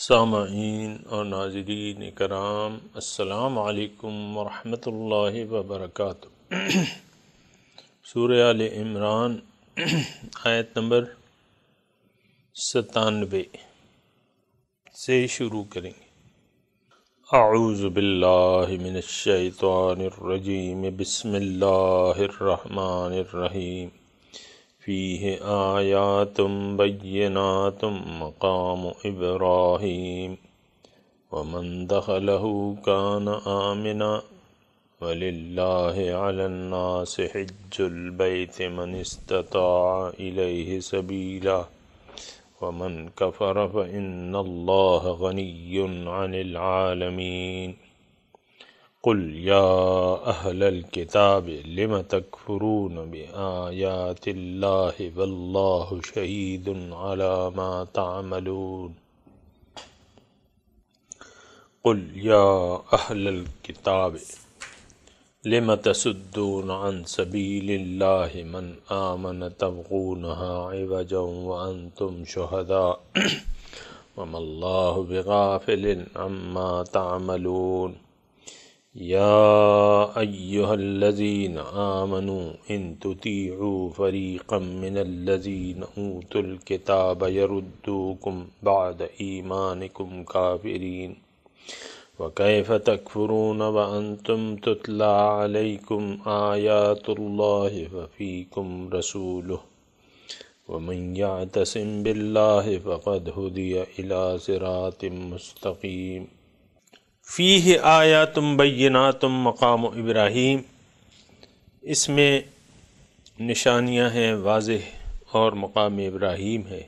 सामीन और नाजरीन कराम असलकम वरहमल वबरक सूर आल इमरान आयत नंबर सतानवे से शुरू करेंगे आऊज़बिल्लिमिनशैतरजीम बसमिल्लर रहीम فيه آياتും ബയ്യനാതും മഖാമ ഇബ്രാഹിം വമൻ ദഹലഹു കാന ആമിന ഫലില്ലാഹി അലന്നാസി ഹജ്ജൽ ബൈതി മനിസ്തതാ ഇലൈഹി സബീല വമൻ കഫറ ഫ ഇന്നല്ലാഹു ഗനിയുൻ അനിൽ ആലമീൻ قل يا أهل الكتاب لم تكفرون بآيات الله والله شهيد على ما تعملون قل يا أهل الكتاب لم تسدون عن سبيل الله من آمن تبغونها عوجا وأنتم شهداء وما الله بغافل عما تعملون يا أيها الذين آمنوا إن تطيعوا فريقا من الذين أوتوا الكتاب يردوكم بعد إيمانكم كافرين وكيف تكفرون وأنتم تتلى عليكم آيات الله ففيكم رسوله ومن يعتصم بالله فقد هدي إلى صراط مستقيم फ़ी आया तुम बैना तुम मकाम इब्राहिम इसमें निशानियाँ हैं वाज और मकाम इब्राहीम है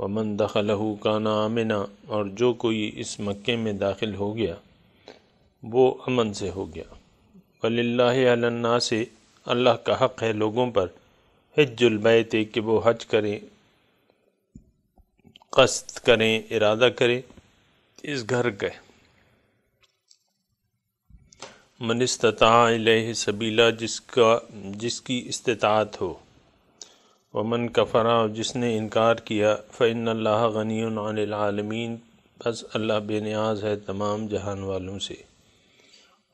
वमन दखल का नामिना और जो कोई इस मक्के में दाखिल हो गया वो अमन से हो गया वल्ला से अल्लाह का हक़ है लोगों पर थे कि वो हज करें कस्त करें इरादा करें इस घर गए मनस्तः सबीला जिसका जिसकी इस्तात हो वमन कफरा जिसने इनकार किया फ़ैन अल्लाह गनीमीन बस अल्लाह बेनियाज है तमाम जहान वालों से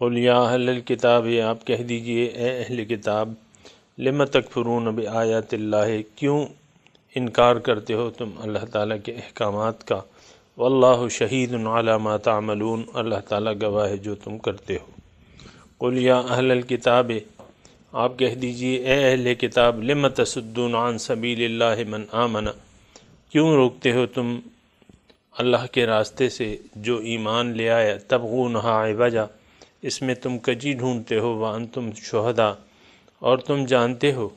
अलियाल किताब है आप कह दीजिए ए अहल किताब लिम तकफरून अब आयात क्यों इनकार करते हो तुम अल्लाह ताला के अहकाम का वल्ला शहीद आला माता अल्लाह ताला गवाह है जो तुम करते हो कुलिया अहल किताब आप कह दीजिए ए अहल किताब लिम तसद्दून सबील मन आमना क्यों रोकते हो तुम अल्लाह के रास्ते से जो ईमान ले आया तब वो नहा वजा इसमें तुम कजी ढूंढते हो वान तुम शहदा और तुम जानते हो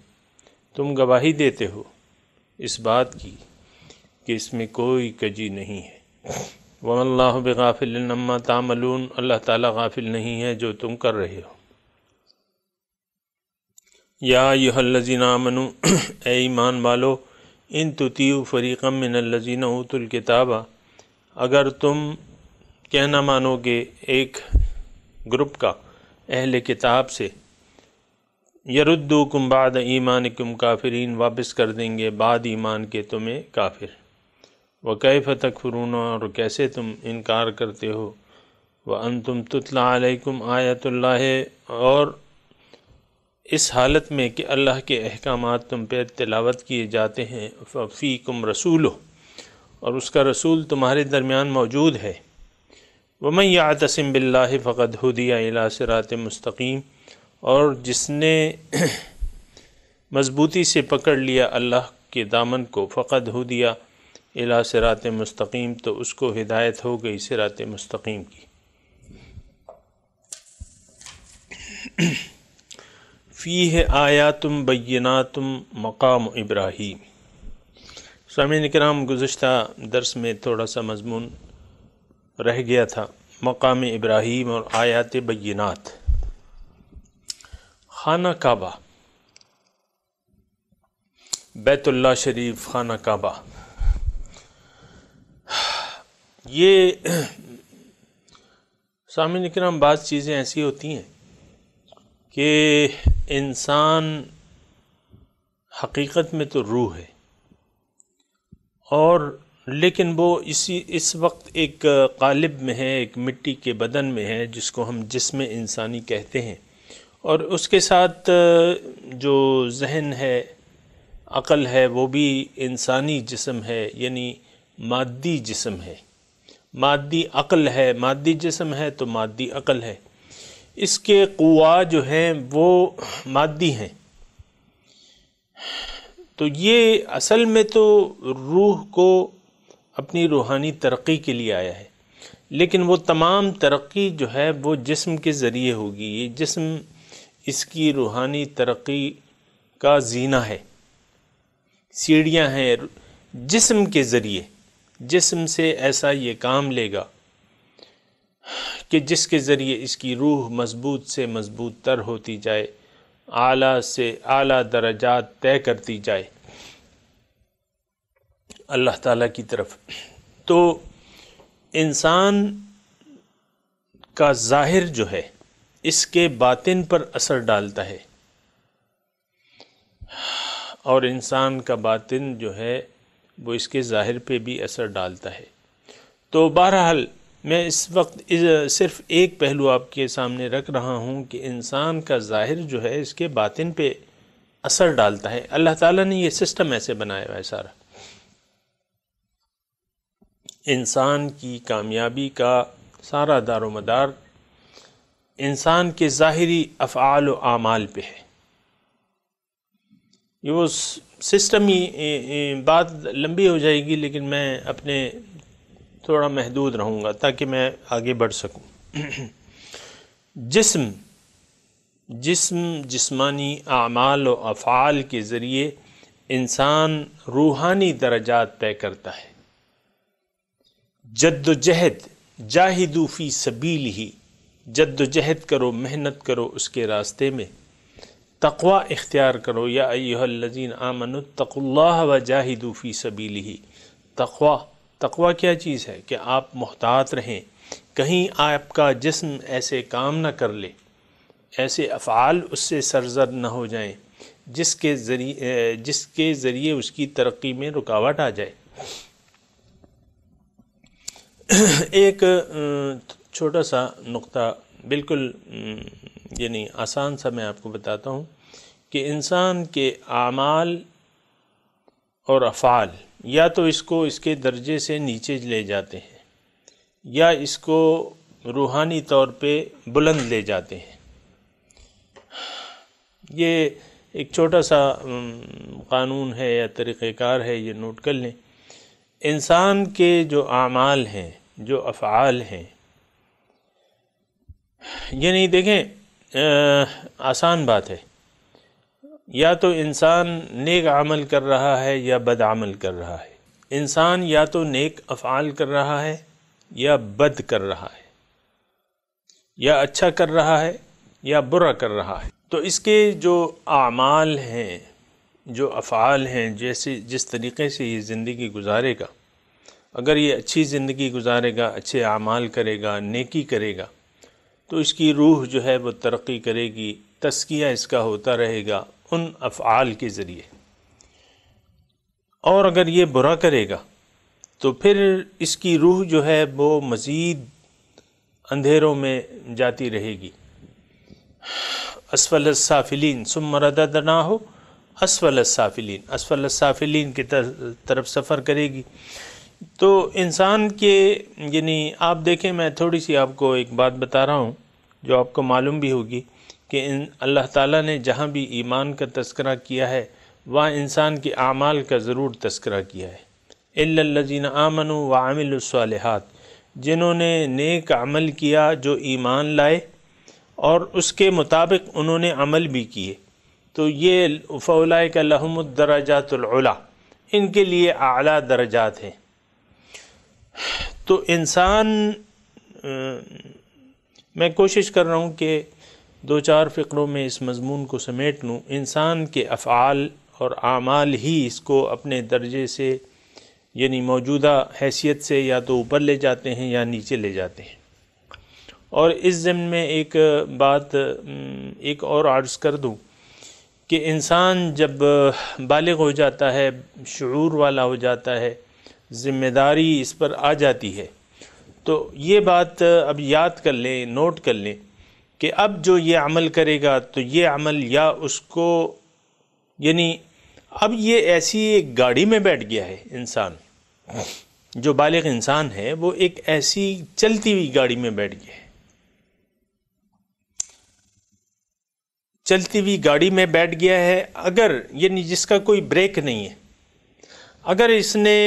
तुम गवाही देते हो इस बात की कि इसमें कोई कजी नहीं है वमल्ला बेगाफिलम्मा तामलून अल्लाह ताला गाफिल नहीं है जो तुम कर रहे हो या यहल्लजीना मनु ए ईमान वालो इन तुतीय फ़रीकम मिनल्लजीना उतुल अगर तुम कहना मानोगे एक ग्रुप का अहल किताब से यरुद्दू बाद ईमान कुम काफरीन वापस कर देंगे बाद ईमान के तुम्हें काफिर वक़ैफ़ तकफरून और कैसे तुम इनकार करते हो व अन तुम तुतलाकुम आयतुल्ला और इस हालत में कि अल्लाह के अहकाम तुम पे तिलावत किए जाते हैं फ़ी कुम रसूल हो और उसका रसूल तुम्हारे दरमियान मौजूद है या आतसम बिल्ला फ़कत हदिया अला मस्तकीम और जिसने मजबूती से पकड़ लिया अल्लाह के दामन को फ़कत हदिया दिया इला सरात मस्तकीम तो उसको हिदायत हो गई सरात मस्तकीम की फ़ी है आया तुम बैना तुम मकाम इब्राहिम स्वामी कराम गुज्त दरस में थोड़ा सा मजमून रह गया था मकाम इब्राहिम और आयात बैनात खाना काबा बैतुल्ला शरीफ खाना काबा ये सामिन कराम बात चीज़ें ऐसी होती हैं कि इंसान हकीकत में तो रूह है और लेकिन वो इसी इस वक्त एक कालिब में है एक मिट्टी के बदन में है जिसको हम जिसम इंसानी कहते हैं और उसके साथ जो जहन है अक़ल है वो भी इंसानी जिसम है यानी मादी जिसम है मादी अक़ल है मादी जिसम है तो मादी अक़ल है इसके कुआ जो हैं वो मादी हैं तो ये असल में तो रूह को अपनी रूहानी तरक्की के लिए आया है लेकिन वो तमाम तरक्की जो है वो जिस्म के ज़रिए होगी ये जिस्म इसकी रूहानी तरक्की का जीना है सीढ़ियाँ हैं जिस्म के ज़रिए जिसम से ऐसा ये काम लेगा कि जिसके ज़रिए इसकी रूह मजबूत से मजबूत तर होती जाए आला से आला दर्जात तय करती जाए अल्लाह ताला की तरफ तो इंसान का ज़ाहिर जो है इसके बातिन पर असर डालता है और इंसान का बातिन जो है वो इसके ज़ाहिर पे भी असर डालता है तो बहरहाल मैं इस वक्त इस सिर्फ एक पहलू आपके सामने रख रहा हूँ कि इंसान का ज़ाहिर जो है इसके बातिन पे असर डालता है अल्लाह ताला ने ये सिस्टम ऐसे बनाया हुआ है सारा इंसान की कामयाबी का सारा मदार इंसान के ज़ाहरी अफ़ाल आमाल पे है ये वो सिस्टम ही बात लंबी हो जाएगी लेकिन मैं अपने थोड़ा महदूद रहूँगा ताकि मैं आगे बढ़ सकूँ जिस्म जिस्म जिस्मानी आमाल व अफ़ाल के ज़रिए इंसान रूहानी दर्जात तय करता है जद्दोजहद जाहिदूफ़ी सबील ही जद्दोजहद करो मेहनत करो उसके रास्ते में तकवा इख्तियार करो या अय्यजीन आमन तकुल्लाह व जाहिदूफ़ी सबीली तकवा तकवा क्या चीज़ है कि आप मोहतात रहें कहीं आपका जिस्म ऐसे काम ना कर ले ऐसे अफ़ाल उससे सरजद न हो जाएं जिसके ज़रिए जिसके ज़रिए उसकी तरक्की में रुकावट आ जाए एक छोटा सा नुक्ता बिल्कुल यानी आसान सा मैं आपको बताता हूँ कि इंसान के आमाल और अफ़ाल या तो इसको इसके दर्जे से नीचे ले जाते हैं या इसको रूहानी तौर पर बुलंद ले जाते हैं ये एक छोटा सा कानून है या तरीक़ार है ये नोट कर लें इंसान के जो आमाल हैं जो अफ़ाल हैं यानी देखें आसान बात है या तो इंसान नेक अमल कर रहा है या बद अमल कर रहा है इंसान या तो नेक अफ़ाल कर रहा है या बद कर रहा है या अच्छा कर रहा है या बुरा कर रहा है तो इसके जो आमाल हैं जो अफ़ाल हैं जैसे जिस तरीके से ये ज़िंदगी गुजारेगा अगर ये अच्छी ज़िंदगी गुजारेगा अच्छे आमाल करेगा नेकी करेगा तो इसकी रूह जो है वो तरक्की करेगी तस्किया इसका होता रहेगा उन अफ़ाल के ज़रिए और अगर ये बुरा करेगा तो फिर इसकी रूह जो है वो मज़ीद अंधेरों में जाती रहेगी असफल साफिलीन सुमरदना हो असफल साफिलीन असफल साफिलीन की तरफ सफ़र करेगी तो इंसान के यानी आप देखें मैं थोड़ी सी आपको एक बात बता रहा हूँ जो आपको मालूम भी होगी कि इन अल्लाह ताला ने जहाँ भी ईमान का तस्करा किया है वहाँ इंसान के अमाल का ज़रूर तस्करा किया है इल्लजीन आमनु व आमिलसालहत जिन्होंने नेक अमल किया जो ईमान लाए और उसके मुताबिक उन्होंने अमल भी किए तो ये फ़ौलाए का लहमदराजातला इनके लिए आला दर्जात हैं तो इंसान मैं कोशिश कर रहा हूँ कि दो चार फ़िक्रों में इस मज़मून को समेट लूँ इंसान के अफ़ाल और आमाल ही इसको अपने दर्जे से यानी मौजूदा हैसियत से या तो ऊपर ले जाते हैं या नीचे ले जाते हैं और इस ज़मन में एक बात एक और आर्ज़ कर दूँ कि इंसान जब बालग हो जाता है शुरू वाला हो जाता है ज़िम्मेदारी इस पर आ जाती है तो ये बात अब याद कर लें नोट कर लें कि अब जो ये अमल करेगा तो ये अमल या उसको यानी अब ये ऐसी एक गाड़ी में बैठ गया है इंसान जो बालग इंसान है वो एक ऐसी चलती हुई गाड़ी में बैठ गया है चलती हुई गाड़ी में बैठ गया है अगर यानी जिसका कोई ब्रेक नहीं है अगर इसने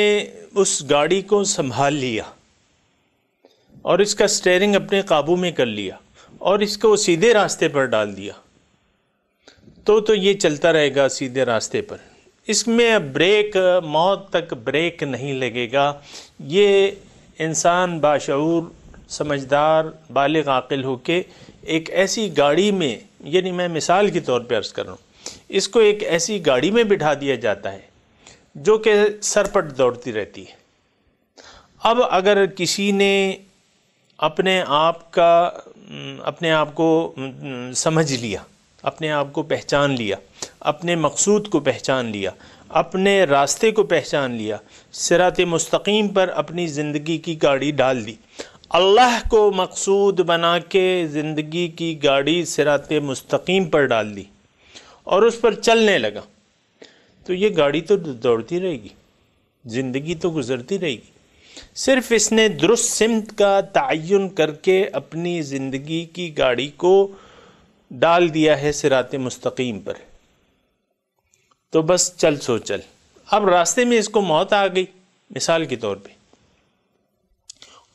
उस गाड़ी को संभाल लिया और इसका स्टेयरिंग अपने काबू में कर लिया और इसको सीधे रास्ते पर डाल दिया तो तो ये चलता रहेगा सीधे रास्ते पर इसमें ब्रेक मौत तक ब्रेक नहीं लगेगा ये इंसान बाशूर समझदार बालिग आकिल हो के एक ऐसी गाड़ी में यानी मैं मिसाल के तौर पर अर्ज़ कर रहा हूँ इसको एक ऐसी गाड़ी में बिठा दिया जाता है जो कि सरपट दौड़ती रहती है अब अगर किसी ने अपने आप का अपने आप को समझ लिया अपने आप को पहचान लिया अपने मकसूद को पहचान लिया अपने रास्ते को पहचान लिया सिरात मुस्तकीम पर अपनी ज़िंदगी की गाड़ी डाल दी अल्लाह को मकसूद बना के ज़िंदगी की गाड़ी सिरात मुस्तकीम पर डाल दी और उस पर चलने लगा तो ये गाड़ी तो दौड़ती रहेगी ज़िंदगी तो गुज़रती रहेगी सिर्फ इसने दुरुस्त सिमत का तयन करके अपनी ज़िंदगी की गाड़ी को डाल दिया है सिरात मुस्तकीम पर तो बस चल सो चल अब रास्ते में इसको मौत आ गई मिसाल के तौर पे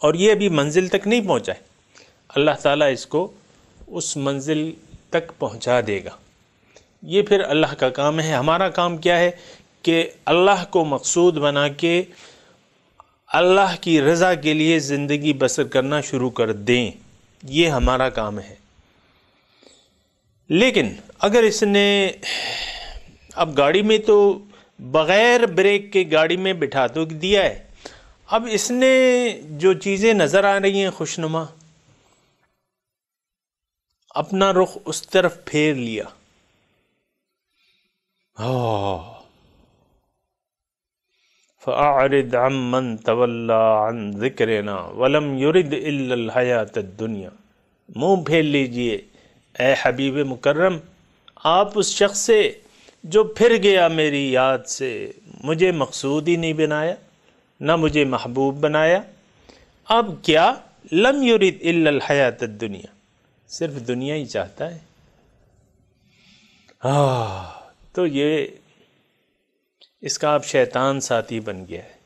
और ये अभी मंजिल तक नहीं पहुंचा है अल्लाह ताला इसको उस मंजिल तक पहुंचा देगा ये फिर अल्लाह का काम है हमारा काम क्या है कि अल्लाह को मकसूद बना के अल्लाह की रज़ा के लिए ज़िंदगी बसर करना शुरू कर दें ये हमारा काम है लेकिन अगर इसने अब गाड़ी में तो बग़ैर ब्रेक के गाड़ी में बिठा तो दिया है अब इसने जो चीज़ें नज़र आ रही हैं खुशनुमा अपना रुख उस तरफ फेर लिया हो फ़ारद अमन तवल्लान ज़िक्रना वलम युरद हयात दुनिया मुँह फेर लीजिए ए हबीब मुकर्रम आप उस शख्स से जो फिर गया मेरी याद से मुझे मकसूद ही नहीं बनाया ना मुझे महबूब बनाया अब क्या लम युरद हयात दुनिया सिर्फ दुनिया ही चाहता है आ, तो ये इसका अब शैतान साथी बन गया है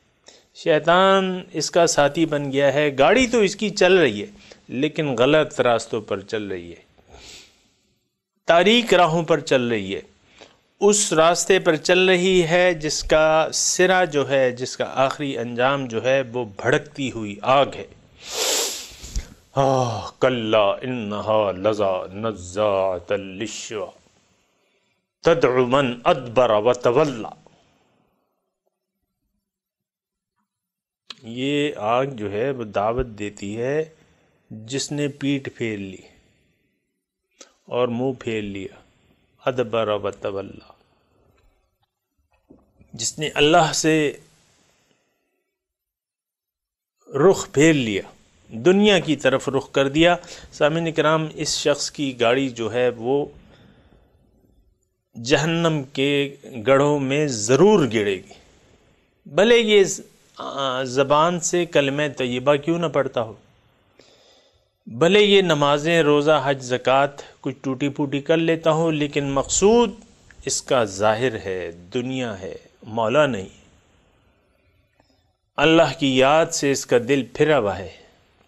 शैतान इसका साथी बन गया है गाड़ी तो इसकी चल रही है लेकिन गलत रास्तों पर चल रही है तारीख राहों पर चल रही है उस रास्ते पर चल रही है जिसका सिरा जो है जिसका आखिरी अंजाम जो है वो भड़कती हुई आग है कल्ला लजा नज़ा तदमन अदबर व तवल्ला ये आग जो है वो दावत देती है जिसने पीठ फेर ली और मुंह फेर लिया अदबर वतवल्ला जिसने अल्लाह से रुख फेर लिया दुनिया की तरफ रुख कर दिया सामिन कराम इस शख्स की गाड़ी जो है वो जहन्नम के गढ़ों में ज़रूर गिरेगी भले ये ज़बान से कलम तयबा क्यों ना पढ़ता हो भले ये नमाज़ें रोज़ा हज ज़क़़त कुछ टूटी फूटी कर लेता हूँ लेकिन मकसूद इसका ज़ाहिर है दुनिया है मौला नहीं अल्लाह की याद से इसका दिल फिरा हुआ है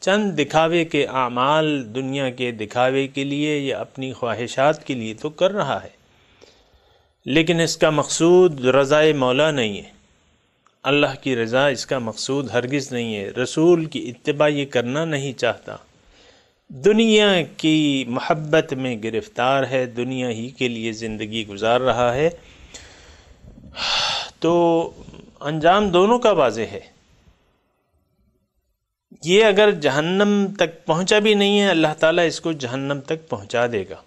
चंद दिखावे के आमाल दुनिया के दिखावे के लिए या अपनी ख्वाहिशात के लिए तो कर रहा है लेकिन इसका मकसूद रज़ाए मौला नहीं है अल्लाह की रज़ा इसका मकसूद हरगिज़ नहीं है रसूल की इतबा ये करना नहीं चाहता दुनिया की महब्बत में गिरफ़्तार है दुनिया ही के लिए ज़िंदगी गुजार रहा है तो अंजाम दोनों का वाज है ये अगर जहन्नम तक पहुंचा भी नहीं है अल्लाह ताला इसको जहन्नम तक पहुंचा देगा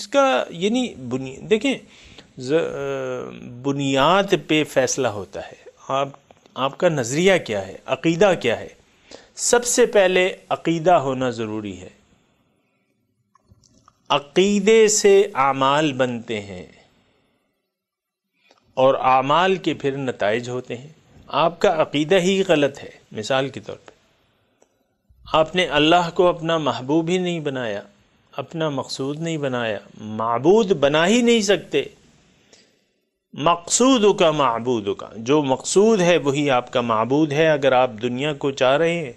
इसका यानी बुनिया देखें बुनियाद पे फैसला होता है आप आपका नज़रिया क्या है अकीदा क्या है सबसे पहले अकीदा होना ज़रूरी है अकीदे से आमाल बनते हैं और आमाल के फिर नतज होते हैं आपका अकीदा ही गलत है मिसाल के तौर पर आपने अल्लाह को अपना महबूब ही नहीं बनाया अपना मकसूद नहीं बनाया मबूद बना ही नहीं सकते मकसूद का महबूद का जो मकसूद है वही आपका महबूद है अगर आप दुनिया को चाह रहे हैं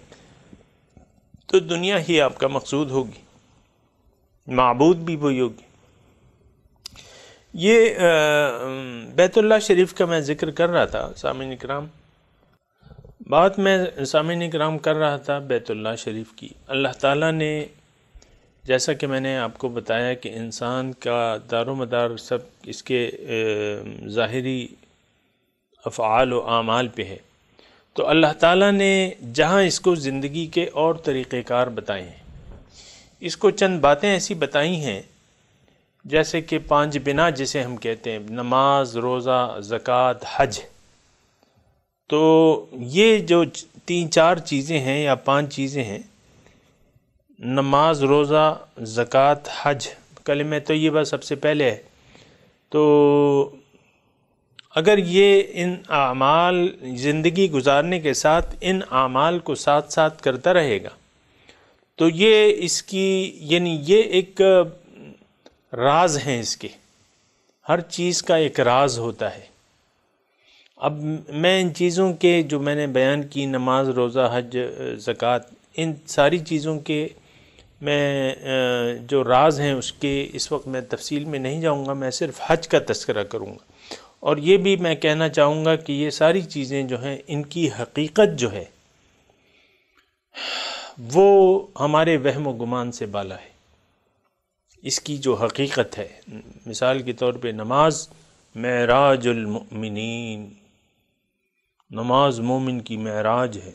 तो दुनिया ही आपका मकसूद होगी महबूद भी वही होगी ये बैतुल्ला शरीफ का मैं ज़िक्र कर रहा था सामिन इकराम बात मैं सामिन इकराम कर रहा था बैतुल्ला शरीफ की अल्लाह ताला ने जैसा कि मैंने आपको बताया कि इंसान का दारो मदार सब इसके ज़ाहरी अफ़ाल व आमाल पे है तो अल्लाह ताला ने जहाँ इसको ज़िंदगी के और तरीक़ेकार बताए हैं इसको चंद बातें ऐसी बताई हैं जैसे कि पांच बिना जिसे हम कहते हैं नमाज रोज़ा ज़क़़त हज तो ये जो तीन चार चीज़ें हैं या पांच चीज़ें हैं नमाज रोज़ा ज़क़़त हज में तो ये तयबा सबसे पहले है तो अगर ये इन आमाल ज़िंदगी गुजारने के साथ इन आमाल को साथ साथ करता रहेगा तो ये इसकी यानी ये एक राज हैं इसके हर चीज़ का एक राज होता है अब मैं इन चीज़ों के जो मैंने बयान की नमाज रोज़ा हज ज़क़़त इन सारी चीज़ों के मैं जो राज हैं उसके इस वक्त मैं तफसील में नहीं जाऊँगा मैं सिर्फ हज का तस्करा करूँगा और ये भी मैं कहना चाहूँगा कि ये सारी चीज़ें जो हैं इनकी हकीकत जो है वो हमारे वहम गुमान से बाला है इसकी जो हकीकत है मिसाल के तौर पर नमाज महराजमिन नमाज मोमिन की महराज है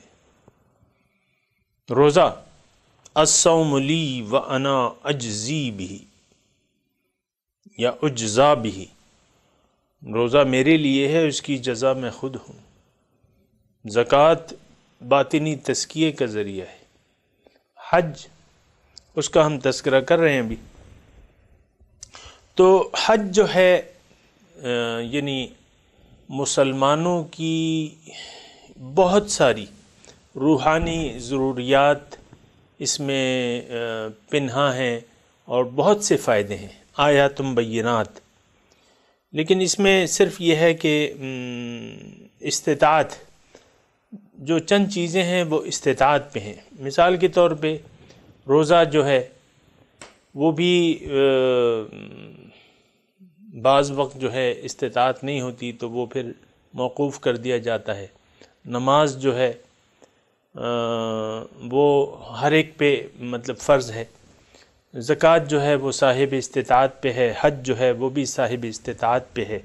रोज़ा असौमली व अना अजी भी या अज़ा भी रोज़ा मेरे लिए है उसकी जजा मैं खुद हूँ ज़क़़त बातनी तस्किए का ज़रिया है हज उसका हम तस्करा कर रहे हैं अभी तो हज जो है यानी मुसलमानों की बहुत सारी रूहानी ज़रूरियात इसमें पिन्हा हैं और बहुत से फ़ायदे हैं आया तुम बैनात लेकिन इसमें सिर्फ यह है कि इस्तात जो चंद चीज़ें हैं वो इस्तात पे हैं मिसाल के तौर पे रोज़ा जो है वो भी बाज़ वक्त जो है इस्तात नहीं होती तो वो फिर मौकूफ़ कर दिया जाता है नमाज जो है वो हर एक पे मतलब फ़र्ज़ है ज़क़़त जो है वो साहिब इस्तात पे है हज जो है वो भी साहिब इस्तात पे है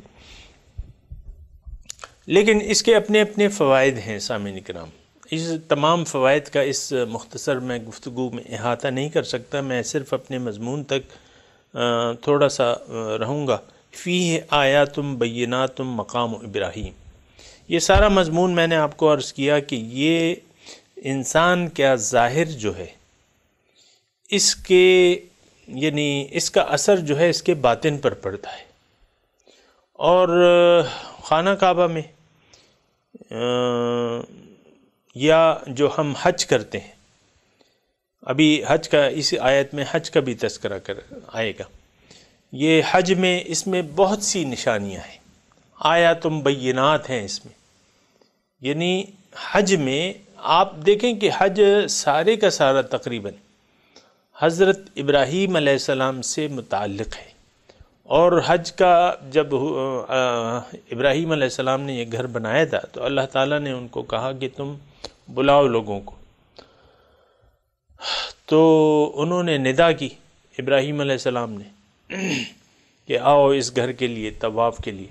लेकिन इसके अपने अपने फ़वाद हैं सामिन कराम इस तमाम फ़वाद का इस मुख्तसर मैं गुफ्तु में अहाता नहीं कर सकता मैं सिर्फ़ अपने मजमून तक थोड़ा सा रहूँगा फ़ी आया तुम बैना तुम मकाम इब्राहिम ये सारा मजमून मैंने आपको अर्ज़ किया कि ये इंसान क्या ज़ाहिर जो है इसके यानी इसका असर जो है इसके बातिन पर पड़ता है और खाना काबा में या जो हम हज करते हैं अभी हज का इस आयत में हज का भी तस्करा कर आएगा ये हज में इसमें बहुत सी निशानियां हैं आया तुम बैनात हैं इसमें यानी हज में आप देखें कि हज सारे का सारा तकरीबन हज़रत इब्राहीम अलैहिस्सलाम से मुतक़ है और हज का जब इब्राहीम अलैहिस्सलाम ने ये घर बनाया था तो अल्लाह ताला ने उनको कहा कि तुम बुलाओ लोगों को तो उन्होंने निदा की इब्राहीम अलैहिस्सलाम ने कि आओ इस घर के लिए तवाफ़ के लिए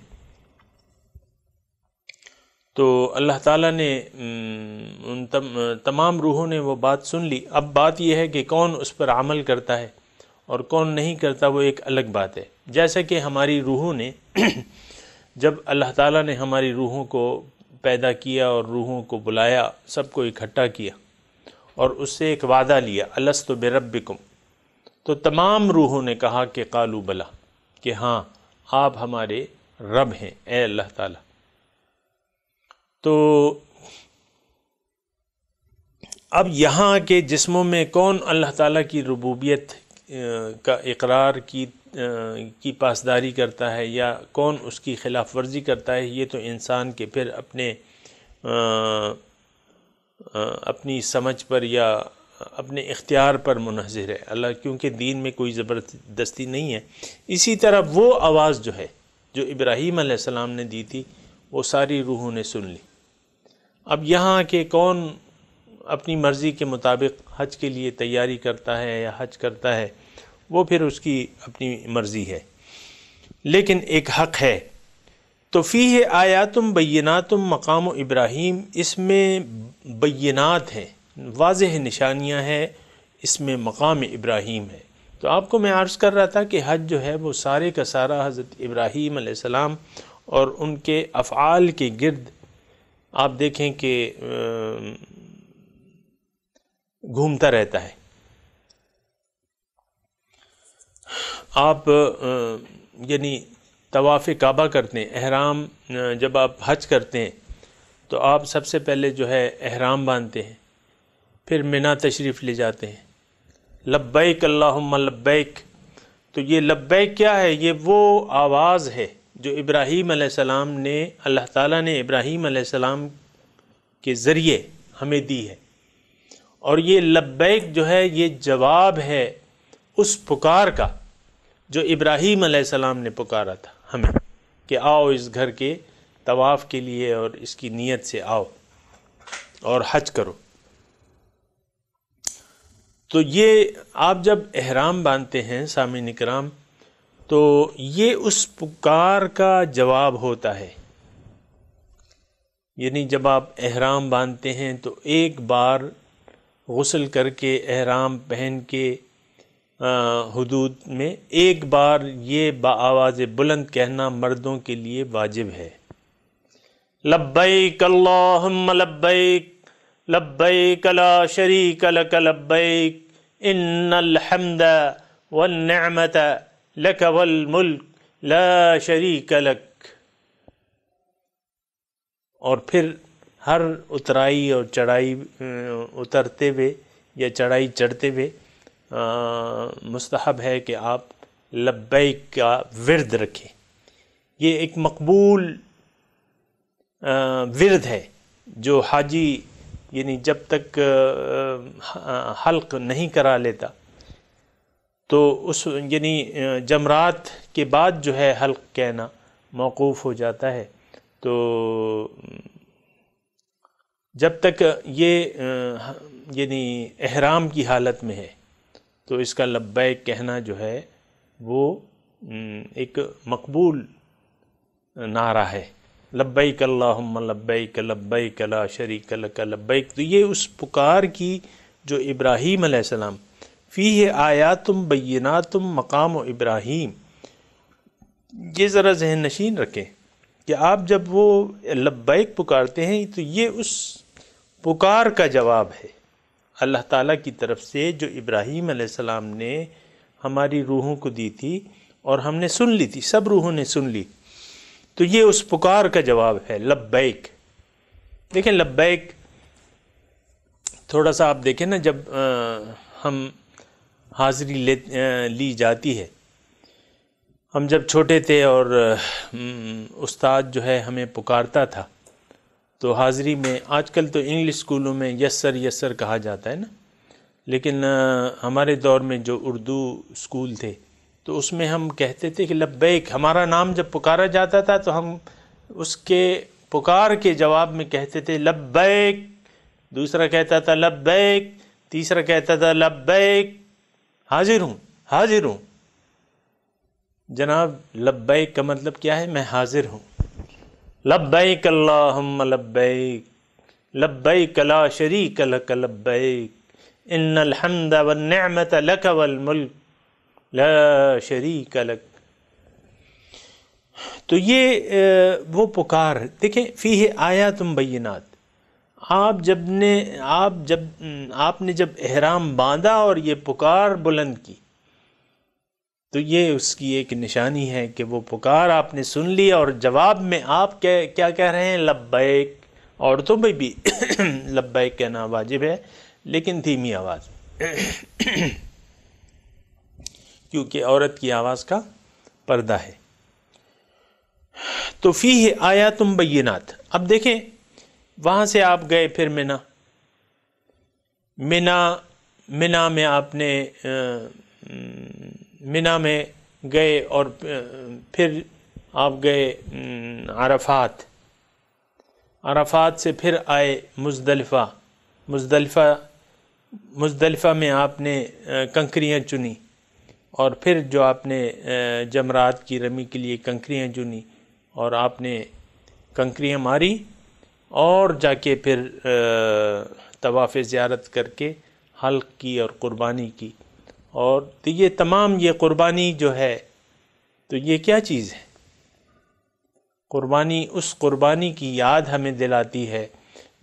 तो अल्लाह ताला ने उन तम, तमाम रूहों ने वो बात सुन ली अब बात यह है कि कौन उस पर अमल करता है और कौन नहीं करता वो एक अलग बात है जैसे कि हमारी रूहों ने जब अल्लाह ताला ने हमारी रूहों को पैदा किया और रूहों को बुलाया सबको इकट्ठा किया और उससे एक वादा लिया अलस्त बेरबिकुम तो तमाम रूहों ने कहा कि कालू बला कि हाँ आप हमारे रब हैं ए अल्लाह ताला तो अब यहाँ के जिस्मों में कौन अल्लाह ताला की रबूबियत का इकरार की की पासदारी करता है या कौन उसकी खिलाफ वर्जी करता है ये तो इंसान के फिर अपने आ, आ, अपनी समझ पर या अपने इख्तियार पर मुनहजिर है अल्लाह क्योंकि दीन में कोई ज़बरदस्ती नहीं है इसी तरह वो आवाज़ जो है जो इब्राहीम ने दी थी वो सारी रूहों ने सुन ली अब यहाँ के कौन अपनी मर्ज़ी के मुताबिक हज के लिए तैयारी करता है या हज करता है वो फिर उसकी अपनी मर्ज़ी है लेकिन एक हक़ है तो फ़ी है आया तुम बैना तुम मकाम इब्राहिम इसमें बैनात हैं वाज निशानियाँ हैं इसमें मकाम इब्राहिम है तो आपको मैं अर्ज़ कर रहा था कि हज जो है वो सारे का सारा हज़रत इब्राहीम और उनके अफ़ाल के गर्द आप देखें कि घूमता रहता है आप यानी तवाफ़ काबा करते हैं अहराम जब आप हज करते हैं तो आप सबसे पहले जो है अहराम बांधते हैं फिर मिना तशरीफ़ ले जाते हैं लब्बैक अल्लाहुम्मा लब्बैक तो ये लब्बैक क्या है ये वो आवाज़ है जो इब्राहीम सलाम ने अल्लाह ताला ने इब्राहीम सलाम के ज़रिए हमें दी है और ये लब्बैक जो है ये जवाब है उस पुकार का जो इब्राहीम सलाम ने पुकारा था हमें कि आओ इस घर के तवाफ़ के लिए और इसकी नीयत से आओ और हज करो तो ये आप जब अहराम बांधते हैं सामिन कराम तो ये उस पुकार का जवाब होता है यानी जब आप अहराम बांधते हैं तो एक बार गसल करके अहराम पहन के हदूद में एक बार ये आवाज़ बुलंद कहना मर्दों के लिए वाजिब है लब्बई अल्लाहुम्म लब्बई लब्बई कला शरी कल लब्बैक इन्नमद व नमत लक वल मुल्क ला शरीक लक और फिर हर उतराई और चढ़ाई उतरते हुए या चढ़ाई चढ़ते हुए मुस्तहब है कि आप लब्बैक का विरद रखें ये एक मकबूल विरद है जो हाजी यानी जब तक हल्क नहीं करा लेता तो उस यानी जमरात के बाद जो है हल्क कहना मौकूफ़ हो जाता है तो जब तक ये यानी अहराम की हालत में है तो इसका लब्बैक कहना जो है वो एक मकबूल नारा है लब्बैक अल्लाहुम्मा लब्बैक लब्बैक ला शरीक लक लब्बैक तो ये उस पुकार की जो इब्राहीम अलैहिस्सलाम फ़ी आया तुम बैना तुम मकाम व इब्राहिम ये ज़रा जहन नशीन रखें कि आप जब वो लब्बैक पुकारते हैं तो ये उस पुकार का जवाब है अल्लाह ताला की तरफ से जो इब्राहीम अलैहिस्सलाम ने हमारी रूहों को दी थी और हमने सुन ली थी सब रूहों ने सुन ली तो ये उस पुकार का जवाब है लब्बैक देखें लब्बैक थोड़ा सा आप देखें ना जब आ, हम हाज़िरी ले ली जाती है हम जब छोटे थे और उस्ताद जो है हमें पुकारता था तो हाज़िरी में आजकल तो इंग्लिश स्कूलों में यस सर यस सर कहा जाता है ना लेकिन हमारे दौर में जो उर्दू स्कूल थे तो उसमें हम कहते थे कि लब्बैक हमारा नाम जब पुकारा जाता था तो हम उसके पुकार के जवाब में कहते थे लब्बैक दूसरा कहता था लब्बैक तीसरा कहता था लब्बैक हाजिर हूँ हाजिर हूँ जनाब लब्बैक का मतलब क्या है मैं हाजिर हूँ लब्बैक अल्लाहुम्म लब्बैक लब्बैक ला शरीक लक लब्बैक इन्नल हम्द वन नेमत लक वल मुल्क ला शरीक लक तो ये वो पुकार देखें फ़ी आया तुम बैनात आप जब ने आप जब आपने जब एहराम बांधा और ये पुकार बुलंद की तो ये उसकी एक निशानी है कि वो पुकार आपने सुन ली और जवाब में आप क्या क्या कह रहे हैं लब्बैक औरतों पर भी लब्बैक कहना वाजिब है लेकिन धीमी आवाज़ क्योंकि औरत की आवाज़ का पर्दा है तो फ़ी है आया तुम बैनाथ अब देखें वहाँ से आप गए फिर मिना मिना मिना में आपने मिना में गए और फिर आप गए अरफात अरफात से फिर आए मुजदलफ़ा मुजदलफ़ा मुजदलफ़ा में आपने कंकरियाँ चुनी और फिर जो आपने जमरात की रमी के लिए कंकरियाँ चुनी और आपने कंकरियाँ मारी और जाके फिर तवाफ़ ज़्यारत करके हल्क की और क़ुरबानी की और तो ये तमाम ये क़ुरबानी जो है तो ये क्या चीज़ है क़ुरबानी उस क़ुरबानी की याद हमें दिलाती है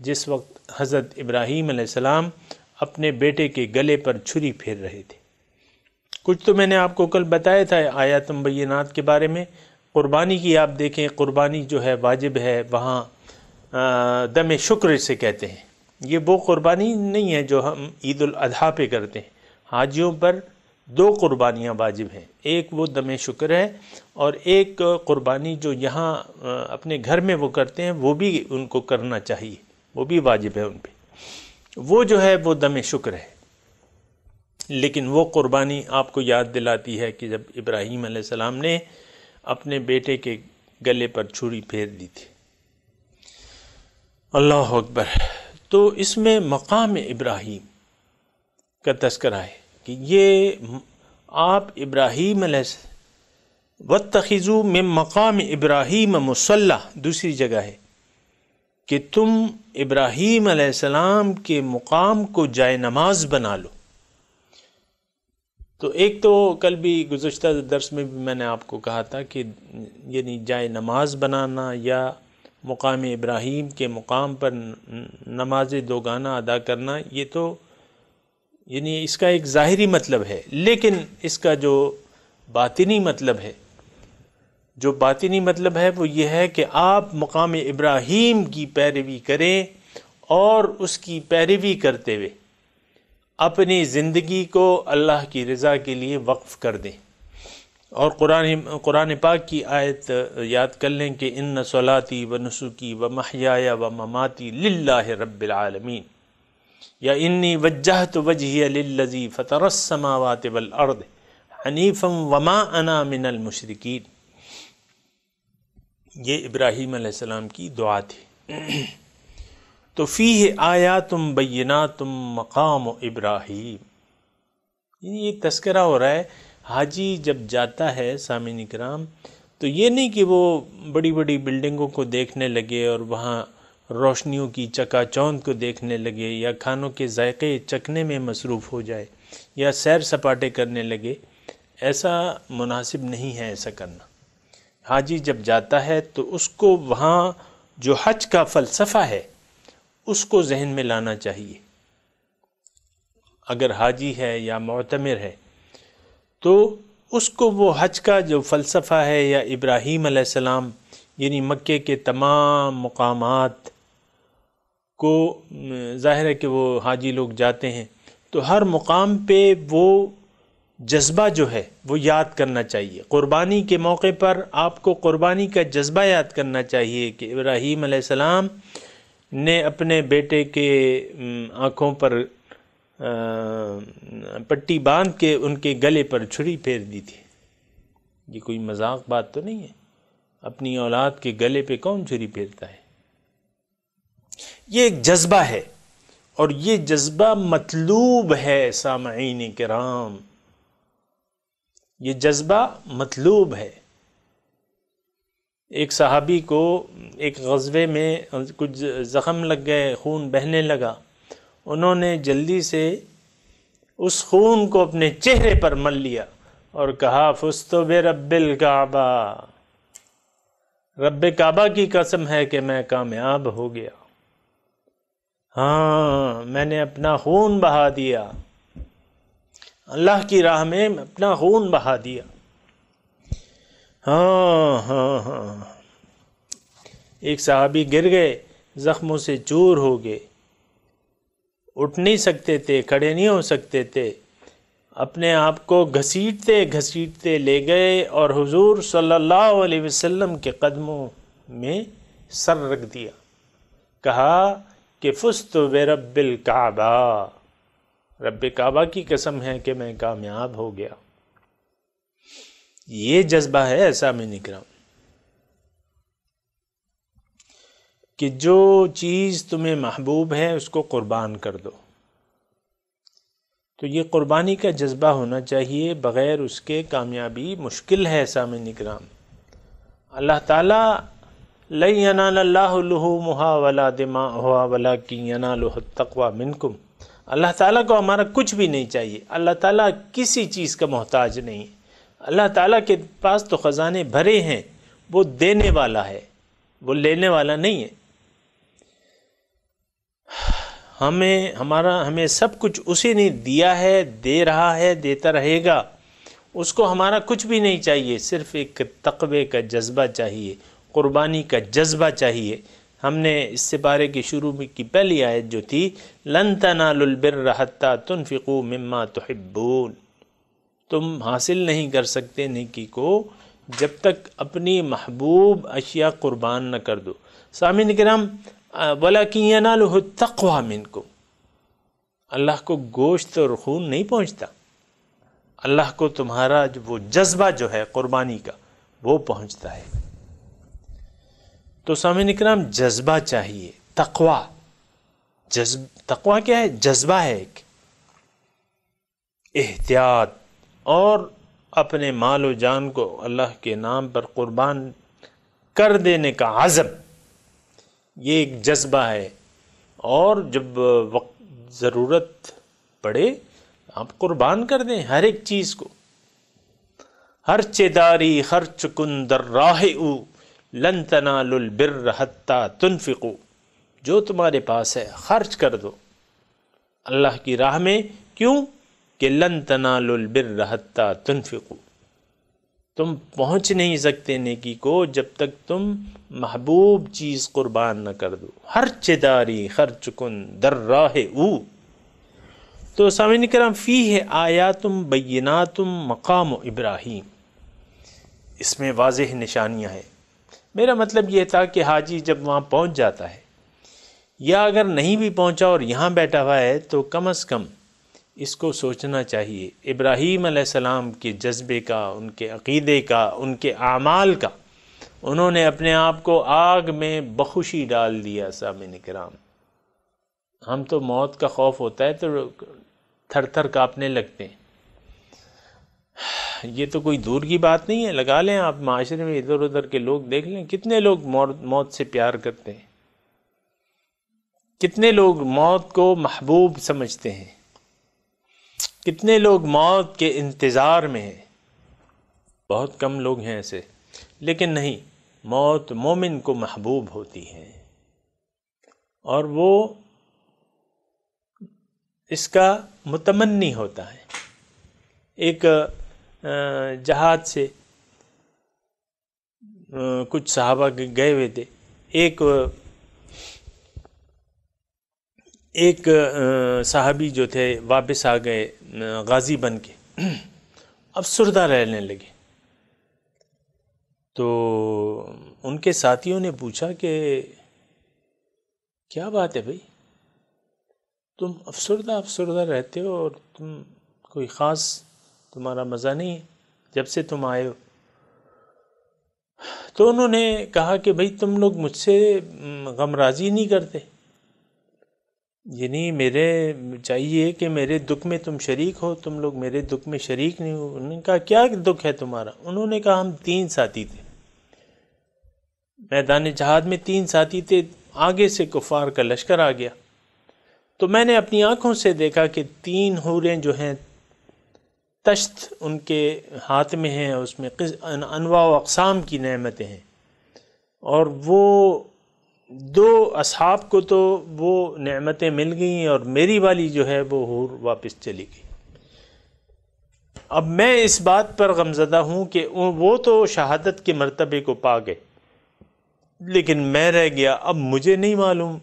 जिस वक्त हज़रत इब्राहीम अपने बेटे के गले पर छुरी फेर रहे थे कुछ तो मैंने आपको कल बताया था आयात बैनात के बारे में क़ुरबानी की आप देखें क़ुरबानी जो है वाजिब है वहाँ दम शुक्र से कहते हैं ये वो क़ुरबानी नहीं है जो हम ईद अजी पे करते हैं हाजियों पर दो क़ुरबानियाँ वाजिब हैं एक वो दम शुक्र है और एक क़ुरबानी जो यहाँ अपने घर में वो करते हैं वो भी उनको करना चाहिए वो भी वाजिब है उन पर वो जो है वो दम शुक्र है लेकिन वो क़ुरबानी आपको याद दिलाती है कि जब इब्राहीम सलाम ने अपने बेटे के गले पर छुरी फेर दी थी अल्लाह अकबर तो इसमें मकाम इब्राहिम का तस्करा है कि ये आप इब्राहिम व तखीज़ू में मकाम इब्राहिम मुसल्ला दूसरी जगह है कि तुम इब्राहीम सलाम के मुकाम को जाय नमाज बना लो तो एक तो कल भी गुज्तर दर्स में भी मैंने आपको कहा था कि यानी जाय नमाज बनाना या मुक़ाम इब्राहिम के मुक़ाम पर नमाज दोगाना अदा करना ये तो यानी इसका एक ज़ाहरी मतलब है लेकिन इसका जो बातिनी मतलब है जो बातिनी मतलब है वो ये है कि आप मुकाम इब्राहीम की पैरवी करें और उसकी पैरवी करते हुए अपनी ज़िंदगी को अल्लाह की रज़ा के लिए वक्फ़ कर दें और कुरान कुरान पाक की आयत याद कर लें कि इन सलाती व नसुकी व महया व ममाती लाला रबालमीन या इन्नी वजह तो वजह लजी वल अर्द हनीफ़म वमा अना मिनल ये इब्राहीम आसमाम की दुआ थी तो फ़ी आया तुम बैना तुम मकाम इब्राहिम ये तस्करा हो रहा है हाजी जब जाता है सामिन कराम तो ये नहीं कि वो बड़ी बड़ी बिल्डिंगों को देखने लगे और वहाँ रोशनियों की चकाचौंध को देखने लगे या खानों के जायके चखने में मसरूफ़ हो जाए या सैर सपाटे करने लगे ऐसा मुनासिब नहीं है ऐसा करना हाजी जब जाता है तो उसको वहाँ जो हज का फ़लसफ़ा है उसको जहन में लाना चाहिए अगर हाजी है या मतमर है तो उसको वो हज का जो फ़लसफ़ा है या इब्राहीम अलैहिस्सलाम यानी मक्के के तमाम मकाम को ज़ाहिर है कि वो हाजी लोग जाते हैं तो हर मुकाम पे वो जज्बा जो है वो याद करना चाहिए क़ुरबानी के मौके पर आपको क़ुरबानी का जज्बा याद करना चाहिए कि इब्राहीम अलैहिस्सलाम ने अपने बेटे के आँखों पर पट्टी बांध के उनके गले पर छुरी फेर दी थी ये कोई मजाक बात तो नहीं है अपनी औलाद के गले पे कौन छुरी फेरता है ये एक जज्बा है और ये जज्बा मतलूब है सामीन कराम ये जज्बा मतलूब है एक सहाबी को एक गज़बे में कुछ ज़ख्म लग गए खून बहने लगा उन्होंने जल्दी से उस खून को अपने चेहरे पर मल लिया और कहा फुस्तो बे रब्बिल काबा रब काबा की कसम है कि मैं कामयाब हो गया हाँ मैंने अपना खून बहा दिया अल्लाह की राह में अपना खून बहा दिया हाँ हाँ हाँ एक साहबी गिर गए ज़ख्मों से चूर हो गए उठ नहीं सकते थे खड़े नहीं हो सकते थे अपने आप को घसीटते घसीटते ले गए और हुजूर सल्लल्लाहु अलैहि वसल्लम के कदमों में सर रख दिया कहा कि फुस्त रब्बिल काबा रब काबा की कसम है कि मैं कामयाब हो गया ये जज्बा है ऐसा मैं निकला कि जो चीज़ तुम्हें महबूब है उसको क़ुरबान कर दो तो ये क़ुरबानी का जज्बा होना चाहिए बग़ैर उसके कामयाबी मुश्किल है में निगराम अल्लाह ताला लई यनाल्लाहु मुहा वला दिमा हुआ वला की तकवा मिनकुम अल्लाह ताला को हमारा कुछ भी नहीं चाहिए अल्लाह ताला किसी चीज़ का मोहताज नहीं अल्लाह ताला के पास तो ख़जाने भरे हैं वो देने वाला है वो लेने वाला नहीं है हमें हमारा हमें सब कुछ उसी ने दिया है दे रहा है देता रहेगा उसको हमारा कुछ भी नहीं चाहिए सिर्फ एक तकबे का जज्बा चाहिए क़ुरबानी का जज्बा चाहिए हमने इससे बारे की शुरू में की पहली आयत जो थी लन तनालबिरहत्ता तुनफ़िकू मम्मा तहब्बून तुम हासिल नहीं कर सकते निकी को जब तक अपनी महबूब अशिया क़ुरबान न कर दो सामिन कराम बोला कि तकवा मिन को अल्लाह को गोश्त और खून नहीं पहुँचता अल्लाह को तुम्हारा वो जज्बा जो है क़ुरबानी का वो पहुँचता है तो स्वामी इकराम जज्बा चाहिए तकवा जज्ब तकवा क्या है जज्बा है एक एहतियात और अपने माल जान को अल्लाह के नाम पर क़ुरबान कर देने का आज़म ये एक जज्बा है और जब वक्त ज़रूरत पड़े आप कुर्बान कर दें हर एक चीज़ को हर चेदारी हर चुकुंदर राह ऊ लन तनालुल बिर हत्ता तुनफिकू जो तुम्हारे पास है खर्च कर दो अल्लाह की राह में क्यों कि लन तनालुल बिर हत्ता तुनफिकू तुम पहुंच नहीं सकते नेकी को जब तक तुम महबूब चीज़ कुर्बान न कर दो हर चेदारी खर्च दर दर्राह ऊ तो सामिन कराम फ़ी है आया तुम बैना तुम मकाम इब्राहिम इसमें वाज निशानियाँ हैं मेरा मतलब यह था कि हाजी जब वहाँ पहुँच जाता है या अगर नहीं भी पहुँचा और यहाँ बैठा हुआ है तो कम अज़ कम इसको सोचना चाहिए इब्राहीम सलाम के जज्बे का उनके अकीदे का उनके आमाल का उन्होंने अपने आप को आग में बखुशी डाल दिया सामिन कराम हम तो मौत का खौफ होता है तो थर थर काँपने लगते हैं ये तो कोई दूर की बात नहीं है लगा लें आप माशरे में इधर उधर के लोग देख लें कितने लोग मौत से प्यार करते हैं कितने लोग मौत को महबूब समझते हैं कितने लोग मौत के इंतज़ार में हैं बहुत कम लोग हैं ऐसे लेकिन नहीं मौत मोमिन को महबूब होती है और वो इसका मुतमन्नी होता है एक जहाज़ से कुछ साहबा गए हुए थे एक एक साहबी जो थे वापस आ गए गाजी बन के अब सुरदा रहने लगे तो उनके साथियों ने पूछा कि क्या बात है भाई तुम अफसरदा अफसरदा रहते हो और तुम कोई ख़ास तुम्हारा मज़ा नहीं है जब से तुम आए हो तो उन्होंने कहा कि भाई तुम लोग मुझसे गमराजी नहीं करते यानी मेरे चाहिए कि मेरे दुख में तुम शरीक हो तुम लोग मेरे दुख में शरीक नहीं हो उन्होंने कहा क्या दुख है तुम्हारा उन्होंने कहा हम तीन साथी थे मैदान जहाज में तीन साथी थे आगे से कुफार का लश्कर आ गया तो मैंने अपनी आंखों से देखा कि तीन हूरें जो हैं तश्त उनके हाथ में हैं उसमें अनवा अकसाम की नमतें हैं और वो दो असहाब को तो वो नमतें मिल गई और मेरी वाली जो है वो हूर वापस चली गई अब मैं इस बात पर गमजदा हूँ कि वो तो शहादत के मरतबे को पा गए लेकिन मैं रह गया अब मुझे नहीं मालूम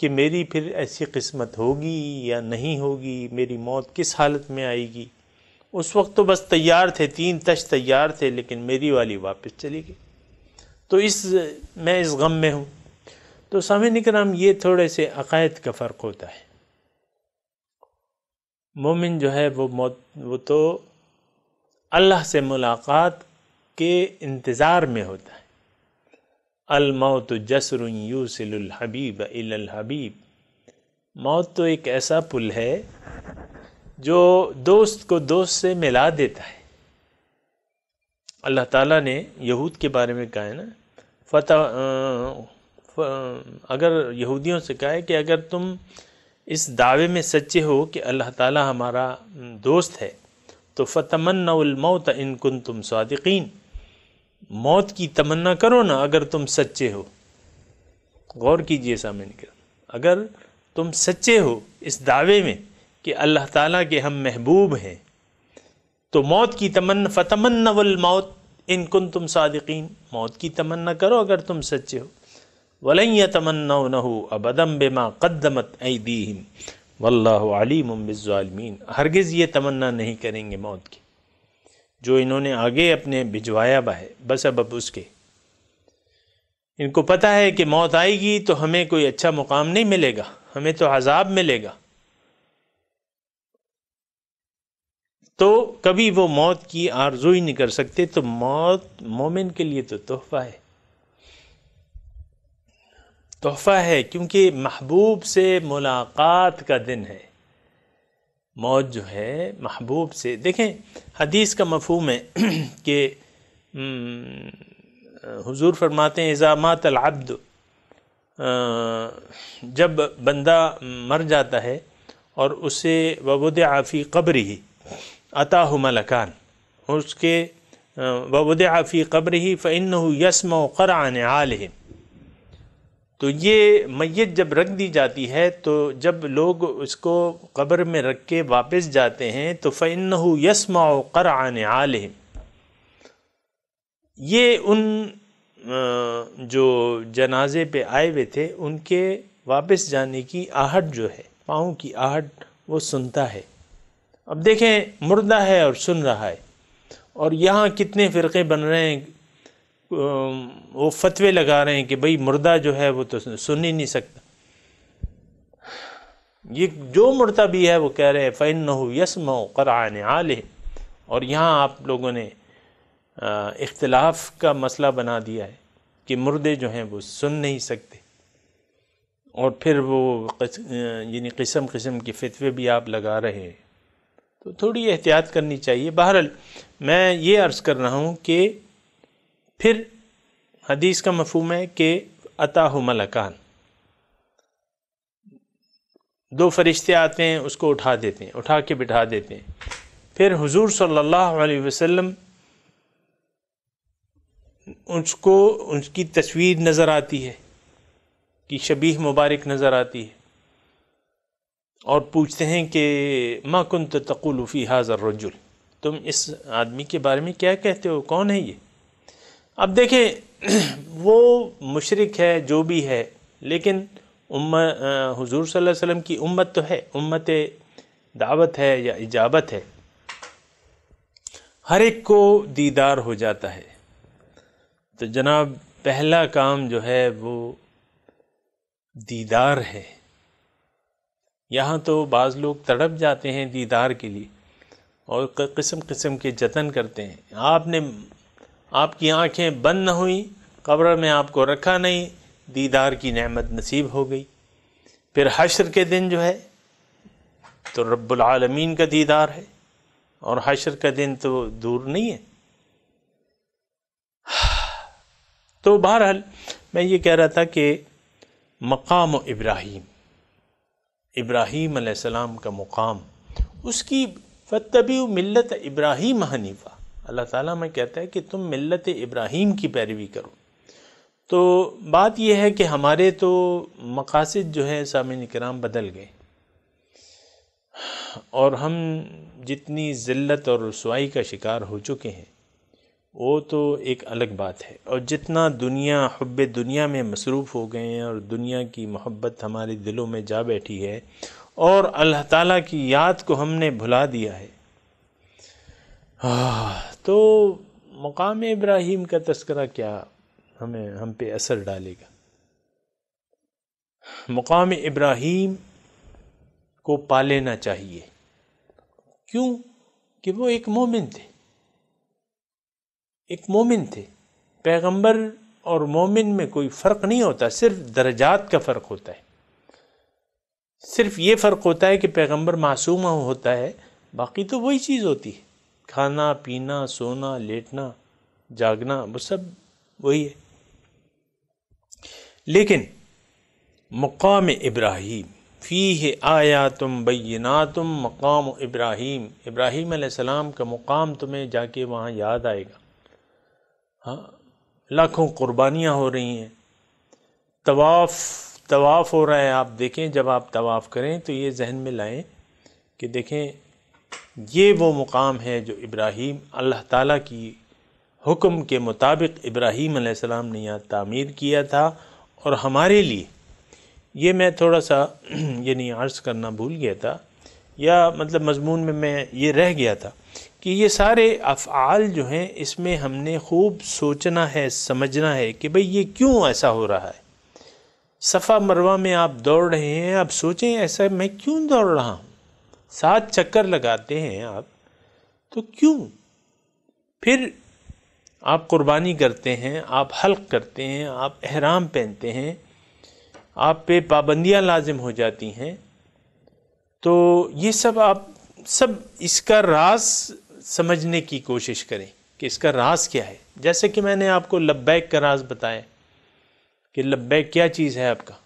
कि मेरी फिर ऐसी किस्मत होगी या नहीं होगी मेरी मौत किस हालत में आएगी उस वक्त तो बस तैयार थे तीन तश तैयार थे लेकिन मेरी वाली वापस चली गई तो इस मैं इस गम में हूँ तो सामिन कराम ये थोड़े से अकायद का फ़र्क होता है मोमिन जो है वो मौत वो तो अल्लाह से मुलाकात के इंतज़ार में होता है अलमौत जसर यूसिलहबीब हबीब मौत तो एक ऐसा पुल है जो दोस्त को दोस्त से मिला देता है अल्लाह ताला ने यहूद के बारे में कहा है ना फतह अगर यहूदियों से कहे कि अगर तुम इस दावे में सच्चे हो कि अल्लाह ताला हमारा दोस्त है तो फ़तमन्नाउलमौत इनकुन तुम सादिकीन मौत की तमन्ना करो ना अगर तुम सच्चे हो गौर कीजिए सामने कर अगर तुम सच्चे हो इस दावे में कि अल्लाह ताला के हम महबूब हैं तो मौत की तमन्ना फ़तमन्नाउलमौत इनकुन तुम सादिकीन मौत की तमन्ना करो अगर तुम सच्चे हो वलैया तमन्ना अबदम बेमा कदमत ऐ दीम वल्लाम हरगिज़ ये तमन्ना नहीं करेंगे मौत की जो इन्होंने आगे अपने भिजवाया बाहे बस अब अब उसके इनको पता है कि मौत आएगी तो हमें कोई अच्छा मुकाम नहीं मिलेगा हमें तो अजाब मिलेगा तो कभी वो मौत की आरजू ही नहीं कर सकते तो मौत मोमिन के लिए तो तोहफा है तोहफ़ा है क्योंकि महबूब से मुलाकात का दिन है मौत जो है महबूब से देखें हदीस का मफहम है कि हम्म, हुजूर फरमाते हैं इज़ामात अलब्द जब बंदा मर जाता है और उसे वबुद आफ़ी कब्र ही अता मलकान उसके वबुद आफ़ी कब्र ही फ़िन यसम कर आने आल तो ये मैत जब रख दी जाती है तो जब लोग उसको कब्र में रख के वापस जाते हैं तो फ़ैन यसमा कर आने आल ये उन जो जनाजे पे आए हुए थे उनके वापस जाने की आहट जो है पाँव की आहट वो सुनता है अब देखें मुर्दा है और सुन रहा है और यहाँ कितने फ़िरक़े बन रहे हैं वो फतवे लगा रहे हैं कि भाई मुर्दा जो है वो तो सुन ही नहीं सकता ये जो मुर्दा भी है वो कह रहे हैं फ़ैन यसम करान आल और यहाँ आप लोगों ने इख्तलाफ का मसला बना दिया है कि मुर्दे जो हैं वो सुन नहीं सकते और फिर वो यानी किस्म किस्म के फतवे भी आप लगा रहे हैं तो थोड़ी एहतियात करनी चाहिए बहरहाल मैं ये अर्ज़ कर रहा हूँ कि फिर हदीस का मफहम है कि अताह मलकान दो फरिश्ते आते हैं उसको उठा देते हैं उठा के बिठा देते हैं फिर हुजूर सल्लल्लाहु अलैहि वसल्लम उसको उनकी तस्वीर नज़र आती है कि शबीह मुबारक नज़र आती है और पूछते हैं कि माकुन तकुलफ़ी हाजर रजुल तुम इस आदमी के बारे में क्या कहते हो कौन है ये अब देखें वो मशरक़ है जो भी है लेकिन उम्म हुजूर सल्लल्लाहु अलैहि वसल्लम की उम्मत तो है उम्मत दावत है या इजाबत है हर एक को दीदार हो जाता है तो जनाब पहला काम जो है वो दीदार है यहाँ तो बाज़ लोग तड़प जाते हैं दीदार के लिए और किस्म किस्म के जतन करते हैं आपने आपकी आंखें बंद न हुई कब्र में आपको रखा नहीं दीदार की नेमत नसीब हो गई फिर हशर के दिन जो है तो आलमीन का दीदार है और हशर का दिन तो दूर नहीं है तो बहरहाल मैं ये कह रहा था कि मकाम इब्राहिम इब्राहीम सलाम का मुकाम उसकी फतबी मिलत इब्राहिम हनीफा अल्लाह ताला हमें कहता है कि तुम मिल्लत इब्राहिम की पैरवी करो तो बात यह है कि हमारे तो मकासद जो है सामिन कराम बदल गए और हम जितनी ज़िल्त और रसवाई का शिकार हो चुके हैं वो तो एक अलग बात है और जितना दुनिया हब दुनिया में मसरूफ़ हो गए हैं और दुनिया की मोहब्बत हमारे दिलों में जा बैठी है और अल्लाह ताला की याद को हमने भुला दिया है हाँ तो मकाम इब्राहिम का तस्करा क्या हमें हम पे असर डालेगा मकाम इब्राहिम को पा लेना चाहिए क्यों कि वो एक मोमिन थे एक मोमिन थे पैगंबर और मोमिन में कोई फ़र्क नहीं होता सिर्फ दर्जात का फ़र्क होता है सिर्फ ये फ़र्क होता है कि पैगंबर मासूम होता है बाकी तो वही चीज़ होती है खाना पीना सोना लेटना जागना वो सब वही है लेकिन मकाम इब्राहिम फ़ी है आया तुम बैना तुम मकाम इब्राहिम इब्राहिम सलाम का मुक़ाम तुम्हें जाके वहाँ याद आएगा हाँ लाखों कुर्बानियाँ हो रही हैं तवाफ़ तवाफ़ हो रहा है आप देखें जब आप तवाफ़ करें तो ये जहन में लाएं कि देखें ये वो मुकाम है जो इब्राहिम अल्लाह ताला की हुक्म के मुताबिक इब्राहीम अलैहिस्सलाम ने यहाँ तामीर किया था और हमारे लिए ये मैं थोड़ा सा यानी अर्ज़ करना भूल गया था या मतलब मजमून में मैं ये रह गया था कि ये सारे अफ़ाल जो हैं इसमें हमने खूब सोचना है समझना है कि भाई ये क्यों ऐसा हो रहा है सफ़ा मरवा में आप दौड़ रहे हैं आप सोचें ऐसा मैं क्यों दौड़ रहा हूँ सात चक्कर लगाते हैं आप तो क्यों फिर आप कुर्बानी करते हैं आप हल्क करते हैं आप अहराम पहनते हैं आप पे पाबंदियां लाजिम हो जाती हैं तो ये सब आप सब इसका राज समझने की कोशिश करें कि इसका राज क्या है जैसे कि मैंने आपको लब्बैक का राज बताया कि लब्बैक क्या चीज़ है आपका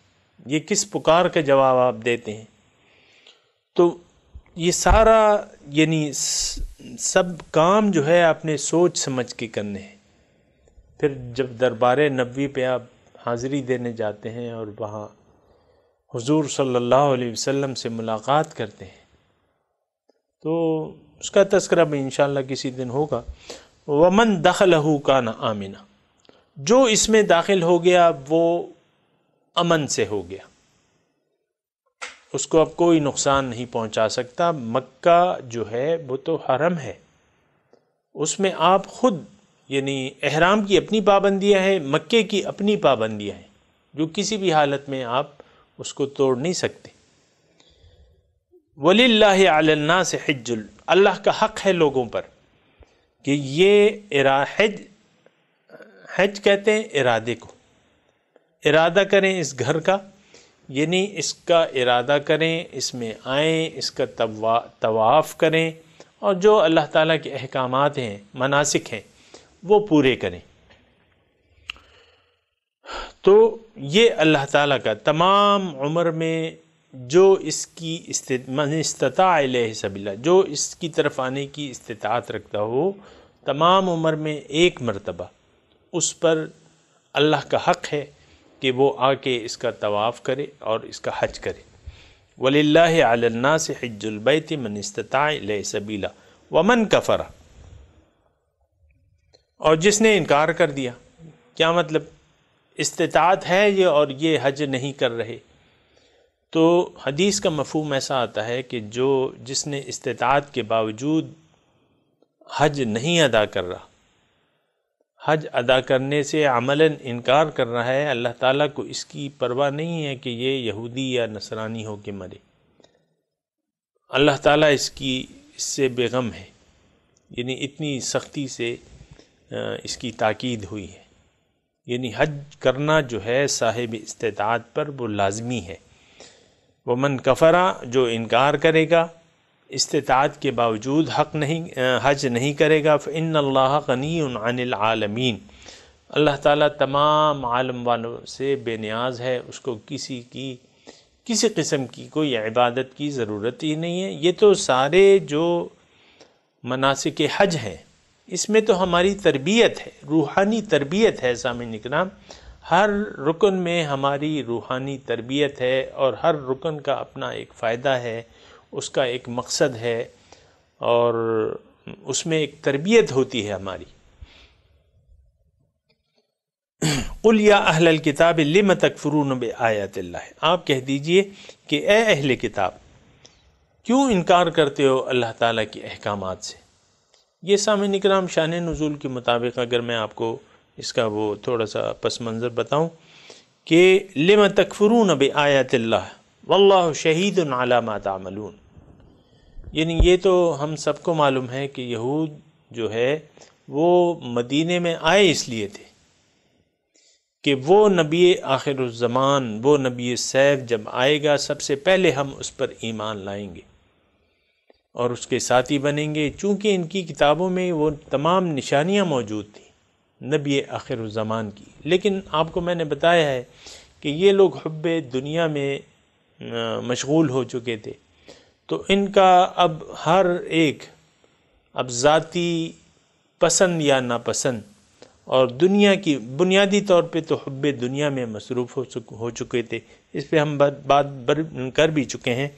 ये किस पुकार का जवाब आप देते हैं तो ये सारा यानी सब काम जो है आपने सोच समझ के करने हैं फिर जब दरबार नबी पे आप हाज़िरी देने जाते हैं और वहाँ हुजूर सल्लल्लाहु अलैहि वसल्लम से मुलाकात करते हैं तो उसका तस्करा भी इन किसी दिन होगा वमन दखल का ना आमिना जो इसमें दाखिल हो गया वो अमन से हो गया उसको अब कोई नुकसान नहीं पहुंचा सकता मक्का जो है वो तो हरम है उसमें आप खुद यानी अहराम की अपनी पाबंदियां हैं मक्के की अपनी पाबंदियां हैं जो किसी भी हालत में आप उसको तोड़ नहीं सकते आलना से हज्जुल अल्लाह का हक है लोगों पर कि ये हज हज कहते हैं इरादे को इरादा करें इस घर का यानी इसका इरादा करें इसमें आएँ इसका तवा तवाफ़ करें और जो अल्लाह ताला के अहकाम हैं मनासिक हैं वो पूरे करें तो ये अल्लाह ताला का तमाम उम्र में जो इसकी इस्तात सबला जो इसकी तरफ आने की इस्तात रखता हो तमाम उम्र में एक मरतबा उस पर अल्लाह का हक़ है कि वो आके इसका तवाफ़ करे और इसका हज करे वल्ला से से हजबैत मनस्तः सबीला वमन कफ़रा और जिसने इनकार कर दिया क्या मतलब इस्तात है ये और ये हज नहीं कर रहे तो हदीस का मफहम ऐसा आता है कि जो जिसने इस्तात के बावजूद हज नहीं अदा कर रहा हज अदा करने से अमलन इनकार कर रहा है अल्लाह ताला को इसकी परवाह नहीं है कि ये यहूदी या नसरानी हो के मरे अल्लाह ताला इसकी इससे बेगम है यानी इतनी सख्ती से इसकी ताकीद हुई है यानी हज करना जो है साहिब इस्तात पर वो लाजमी है वो मन कफरा जो इनकार करेगा इस्तात के बावजूद हक नहीं हज नहीं करेगा इन अल्लाह गनी अनिलमीन अल्लाह ताला तमाम आलम वालों से बेनियाज है उसको किसी की किसी किस्म की कोई इबादत की ज़रूरत ही नहीं है ये तो सारे जो मनासिक हज हैं इसमें तो हमारी तरबियत है रूहानी तरबियत है सामिन इकराम हर रुकन में हमारी रूहानी तरबियत है और हर रुकन का अपना एक फ़ायदा है उसका एक मकसद है और उसमें एक तरबियत होती है हमारी कुल या अहल किताब लिम नब आयात आप कह दीजिए कि ए अहल किताब क्यों इनकार करते हो अल्लाह ताला के अहकाम से ये सामिन इकराम शान नज़ुल के मुताबिक अगर मैं आपको इसका वो थोड़ा सा पस मंज़र बताऊँ कि लिम नब आयात वल्ला शहीद नाला मातामलून यानी ये तो हम सबको मालूम है कि यहूद जो है वो मदीने में आए इसलिए थे कि वो नबी आखिरज़मान वो नबी सैफ जब आएगा सबसे पहले हम उस पर ईमान लाएंगे और उसके साथी बनेंगे चूँकि इनकी किताबों में वो तमाम निशानियाँ मौजूद थी नबी आखिर ज़मान की लेकिन आपको मैंने बताया है कि ये लोग हब्बे दुनिया में मशगूल हो चुके थे तो इनका अब हर एक अब ज़ाती पसंद या नापसंद और दुनिया की बुनियादी तौर पे तो हब्बे दुनिया में मसरूफ़ हो चुक हो चुके थे इस पर हम बात बात बर कर भी चुके हैं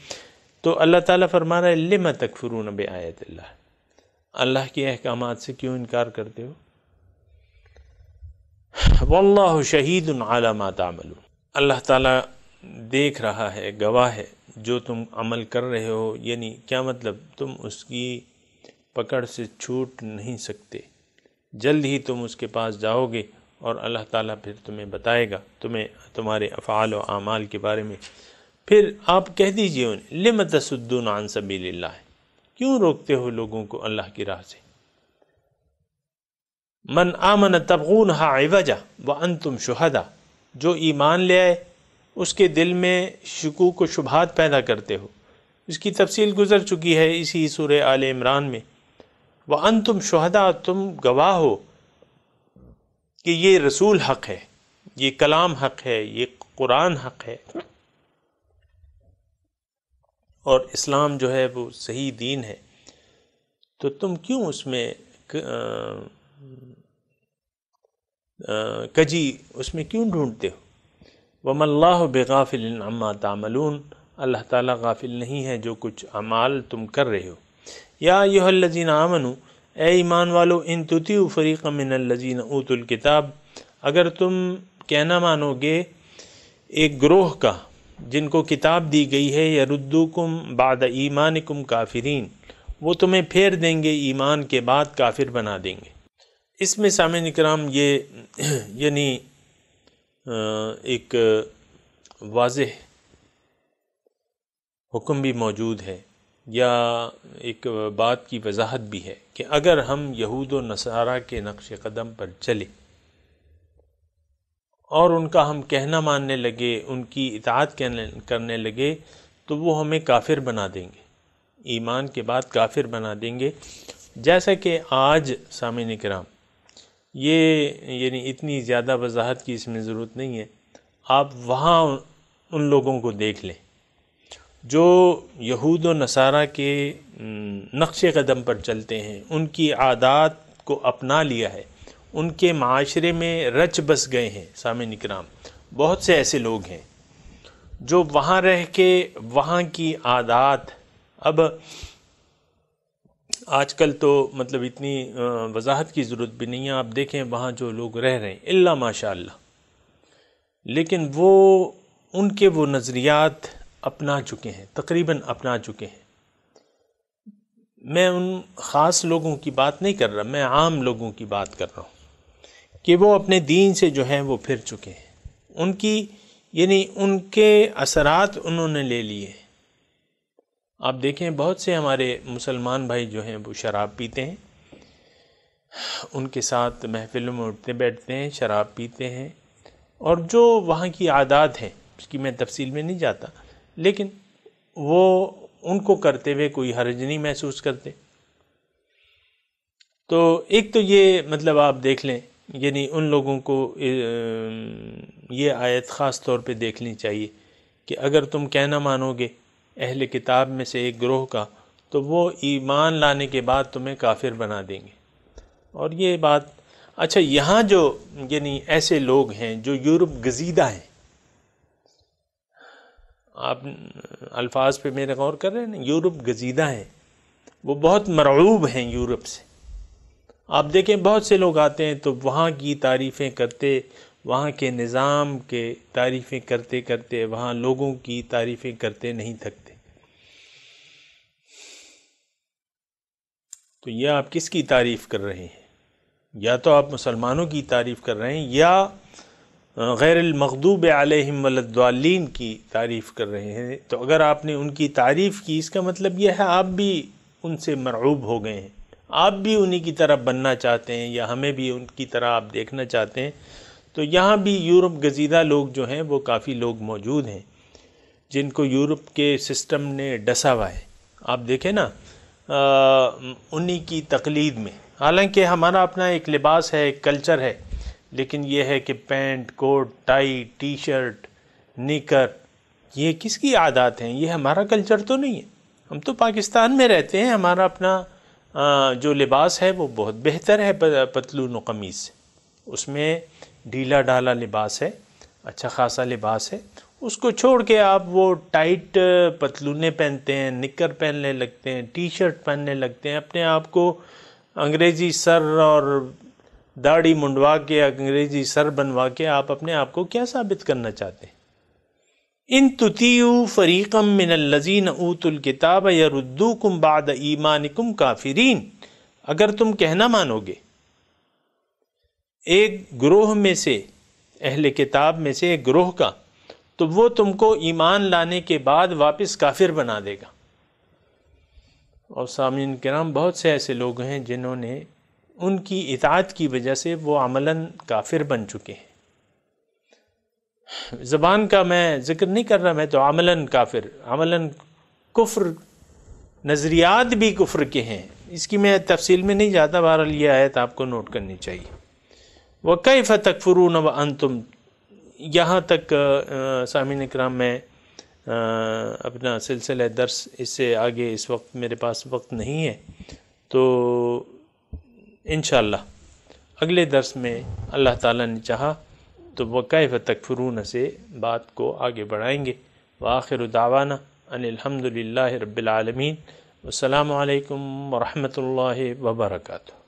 तो अल्लाह ताला फरमा रहा है लिम तकफरून बे आयत अल्लाह अल्लाह के अहकाम से क्यों इनकार करते हो वल्लाह शहीद आलमा तामलू अल्लाह ताला देख रहा है गवाह है जो तुम अमल कर रहे हो यानी क्या मतलब तुम उसकी पकड़ से छूट नहीं सकते जल्द ही तुम उसके पास जाओगे और अल्लाह ताला फिर तुम्हें बताएगा तुम्हें तुम्हारे अफ़ाल और आमाल के बारे में फिर आप कह दीजिए उन्हें लिम तसद्दून आन सबील क्यों रोकते हो लोगों को अल्लाह की राह से मन आमन तबगून हा व अन तुम शहदा जो ईमान ले आए उसके दिल में शकूक व शुभात पैदा करते हो इसकी तफसील गुजर चुकी है इसी सूर आल इमरान में व अन तुम शहदा तुम गवाह हो कि ये रसूल हक है ये कलाम हक है ये कुरान हक है और इस्लाम जो है वो सही दीन है तो तुम क्यों उसमें कजी उसमें क्यों ढूंढते हो वमल्लाह बेगाफिल अम्मा तामलून अल्लाह ताला गाफिल नहीं है जो कुछ अमाल तुम कर रहे हो या यजीन आमनु ए ईमान वालो इन तुती फ़रीक़ मिनजीन ऊतुल किताब अगर तुम कहना मानोगे एक ग्रोह का जिनको किताब दी गई है या रुद्दुकुम बाद ईमानकुम काफिरीन वो तुम्हें फेर देंगे ईमान के बाद काफिर बना देंगे इसमें सामिन कराम ये यानी एक वाज़ हुक्म भी मौजूद है या एक बात की वजाहत भी है कि अगर हम यहूद व नसारा के नक्श कदम पर चले और उनका हम कहना मानने लगे उनकी इतात करने लगे तो वो हमें काफिर बना देंगे ईमान के बाद काफिर बना देंगे जैसा कि आज सामिन कराम ये यानी इतनी ज़्यादा वजाहत की इसमें ज़रूरत नहीं है आप वहाँ उन लोगों को देख लें जो यहूद व नसारा के नक्श कदम पर चलते हैं उनकी आदात को अपना लिया है उनके माशरे में रच बस गए हैं साम निकराम बहुत से ऐसे लोग हैं जो वहाँ रह के वहाँ की आदात अब आजकल तो मतलब इतनी वजाहत की ज़रूरत भी नहीं है आप देखें वहाँ जो लोग रह रहे हैं अल्ला माशा लेकिन वो उनके वो नज़रियात अपना चुके हैं तकरीबन अपना चुके हैं मैं उन ख़ास लोगों की बात नहीं कर रहा मैं आम लोगों की बात कर रहा हूँ कि वो अपने दीन से जो हैं वो फिर चुके हैं उनकी यानी उनके असरात उन्होंने ले लिए हैं आप देखें बहुत से हमारे मुसलमान भाई जो हैं वो शराब पीते हैं उनके साथ महफिलों में उठते बैठते हैं शराब पीते हैं और जो वहाँ की आदात हैं उसकी मैं तफसील में नहीं जाता लेकिन वो उनको करते हुए कोई हर्ज नहीं महसूस करते तो एक तो ये मतलब आप देख लें यानी उन लोगों को ये आयत ख़ास तौर पे देखनी चाहिए कि अगर तुम कहना मानोगे अहल किताब में से एक ग्रोह का तो वो ईमान लाने के बाद तुम्हें काफिर बना देंगे और ये बात अच्छा यहाँ जो यानी ऐसे लोग हैं जो यूरोप गजीदा हैं आप अल्फाज पे मेरा गौर कर रहे हैं ना यूरोप गजीदा हैं वो बहुत मरूब हैं यूरोप से आप देखें बहुत से लोग आते हैं तो वहाँ की तारीफ़ें करते वहाँ के निज़ाम के तारीफ़ें करते करते वहाँ लोगों की तारीफ़ें करते नहीं थकते तो यह आप किसकी तारीफ़ कर रहे हैं या तो आप मुसलमानों की तारीफ़ कर रहे हैं या गैरमखदूब आलम की तारीफ़ कर रहे हैं तो अगर आपने उनकी तारीफ़ की इसका मतलब यह है आप भी उनसे मरूब हो गए हैं आप भी उन्हीं की तरह बनना चाहते हैं या हमें भी उनकी तरह आप देखना चाहते हैं तो यहाँ भी यूरोप गजीदा लोग जो हैं वो काफ़ी लोग मौजूद हैं जिनको यूरोप के सिस्टम ने डसा हुआ है आप देखें ना उन्हीं की तकलीद में हालांकि हमारा अपना एक लिबास है एक कल्चर है लेकिन यह है कि pant coat tie T shirt knicker ये किसकी आदत हैं ये हमारा कल्चर तो नहीं है हम तो पाकिस्तान में रहते हैं हमारा अपना जो लिबास है वो बहुत बेहतर है पतलून कमीज़ उसमें ढीला ढाला लिबास है अच्छा खासा लिबास है उसको छोड़ के आप वो टाइट पतलूने पहनते हैं निकर पहनने लगते हैं टी शर्ट पहनने लगते हैं अपने आप को अंग्रेजी सर और दाढ़ी मुंडवा के अंग्रेजी सर बनवा के आप अपने आप को क्या साबित करना चाहते हैं इन तुतीयु फरीकम मिन लजीन ऊतुल किताब कुम बाद ईमानिकुम काफिरीन अगर तुम कहना मानोगे एक ग्रोह में से अहले किताब में से एक ग्रोह का तो वो तुमको ईमान लाने के बाद वापस काफिर बना देगा और सामिन कराम बहुत से ऐसे लोग हैं जिन्होंने उनकी इतात की वजह से वो अमलन काफिर बन चुके हैं ज़बान का मैं ज़िक्र नहीं कर रहा मैं तो अमलन काफिर अमलन कुफ्र नज़रियात भी कुफ्र के हैं इसकी मैं तफसील में नहीं जाता लिया है आयत आपको नोट करनी चाहिए वह कई फ़तकफरून व अन तुम यहाँ तक सामिन कराम मैं अपना सिलसिला दर्स इससे आगे इस वक्त मेरे पास वक्त नहीं है तो इन अगले दर्स में अल्लाह ताला ने चाहा तो वक़ाफ़ तकफरून से बात को आगे बढ़ाएंगे व आखिर दावाना अनिलहमदिल्ला रबालमीन अल्लाम वरहमल वर्का